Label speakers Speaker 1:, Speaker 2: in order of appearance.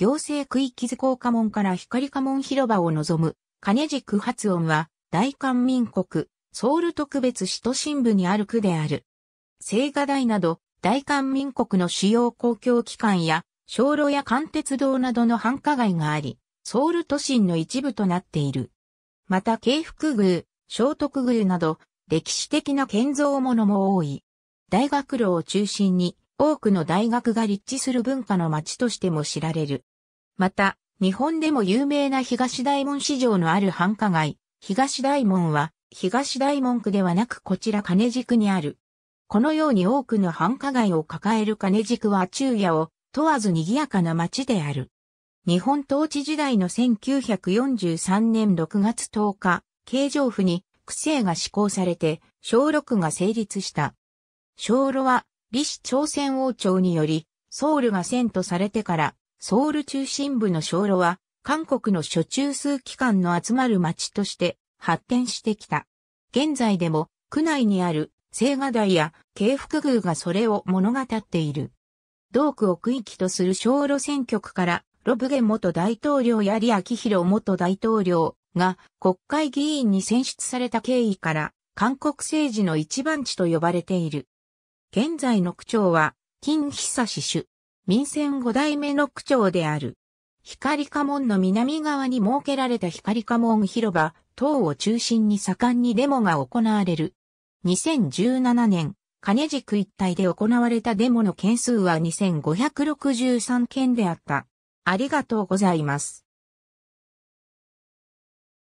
Speaker 1: 行政区域図工家門から光家門広場を望む、金軸発音は、大韓民国、ソウル特別首都新部にある区である。青瓦台など、大韓民国の主要公共機関や、小路や関鉄道などの繁華街があり、ソウル都心の一部となっている。また、京福宮、聖徳宮など、歴史的な建造物も多い。大学路を中心に、多くの大学が立地する文化の街としても知られる。また、日本でも有名な東大門市場のある繁華街、東大門は、東大門区ではなくこちら金軸にある。このように多くの繁華街を抱える金軸は昼夜を問わず賑やかな街である。日本統治時代の1943年6月10日、京城府に区政が施行されて、小6が成立した。小炉は李氏朝鮮王朝により、ソウルが遷都されてから、ソウル中心部の小路は、韓国の諸中枢機関の集まる町として発展してきた。現在でも、区内にある青瓦台や慶福宮がそれを物語っている。同区を区域とする小路選挙区から、ロブゲ元大統領や李明弘元大統領が国会議員に選出された経緯から、韓国政治の一番地と呼ばれている。現在の区長は、金久志主、民選五代目の区長である。光家門の南側に設けられた光家門広場、等を中心に盛んにデモが行われる。2017年、金宿一帯で行われたデモの件数は2563件であった。ありがとうございます。